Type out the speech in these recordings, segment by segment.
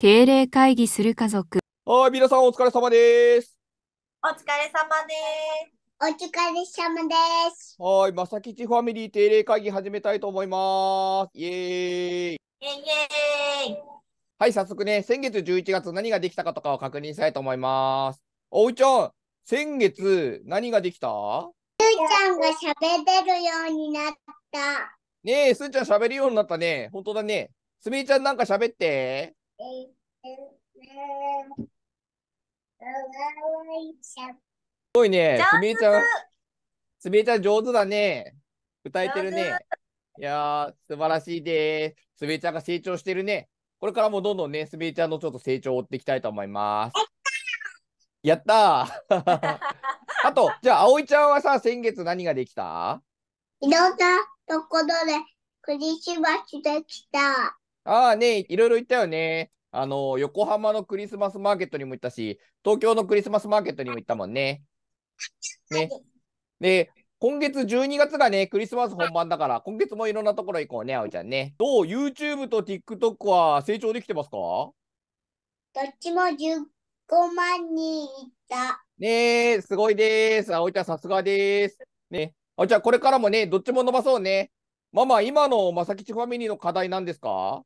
定例会議する家族。はい、皆さんお疲れ様です。お疲れ様です。お疲れ様です。はい、まさきちファミリー定例会議始めたいと思います。イエーイ。イエーイはい、早速ね、先月11月何ができたかとかを確認したいと思います。おうちゃん、先月何ができたすーちゃんが喋れるようになった。ねえ、すーちゃん喋るようになったね。本当だね。すみれちゃんなんか喋って。すごいね、すみえちゃん、すみえちゃん上手だね。歌えてるね。いやー、素晴らしいです。すみえちゃんが成長してるね。これからもどんどんね、すみえちゃんのちょっと成長を追っていきたいと思います。やったー あと、じゃあ、葵ちゃんはさ、先月何ができたいろんなところで、クリスマスできた。ああね、いろいろ言ったよね。あの、横浜のクリスマスマーケットにも行ったし、東京のクリスマスマーケットにも行ったもんね。ね。で、今月12月がね、クリスマス本番だから、今月もいろんなところ行こうね、あおちゃんね。どう ?YouTube と TikTok は成長できてますかどっちも15万人いった。ねえ、すごいです。あおちゃん、さすがです。ね。あおちゃん、これからもね、どっちも伸ばそうね。ママ、今のまさきちファミリーの課題なんですか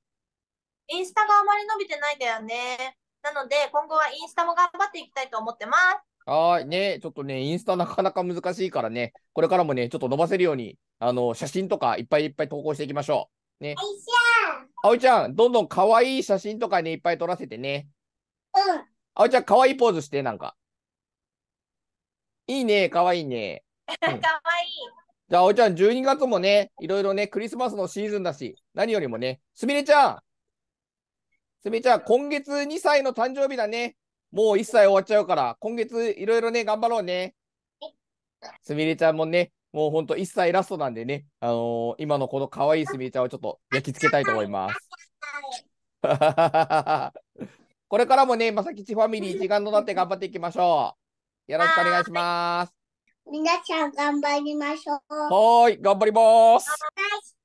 インスタがあまり伸びてないんだよね。なので、今後はインスタも頑張っていきたいと思ってます。はい、ね、ちょっとね、インスタなかなか難しいからね、これからもね、ちょっと伸ばせるように、あの、写真とかいっぱいいっぱい投稿していきましょう。ね。あおいちゃん、どんどん可愛い写真とかね、いっぱい撮らせてね。うん。あおいちゃん、可愛いポーズして、なんか。いいね、可愛いね。可愛、うん、いじゃあ、あおちゃん、12月もね、いろいろね、クリスマスのシーズンだし、何よりもね、すみれちゃん、すみちゃん、今月2歳の誕生日だね。もう1歳終わっちゃうから、今月いろいろね、頑張ろうね。すみれちゃんもね、もうほんと1歳ラストなんでね、あのー、今のこの可愛いすみれちゃんをちょっと焼き付けたいと思います。これからもね、まさきちファミリー一丸となって頑張っていきましょう。よろしくお願いします。皆さん頑張りましょう。はい、頑張ります。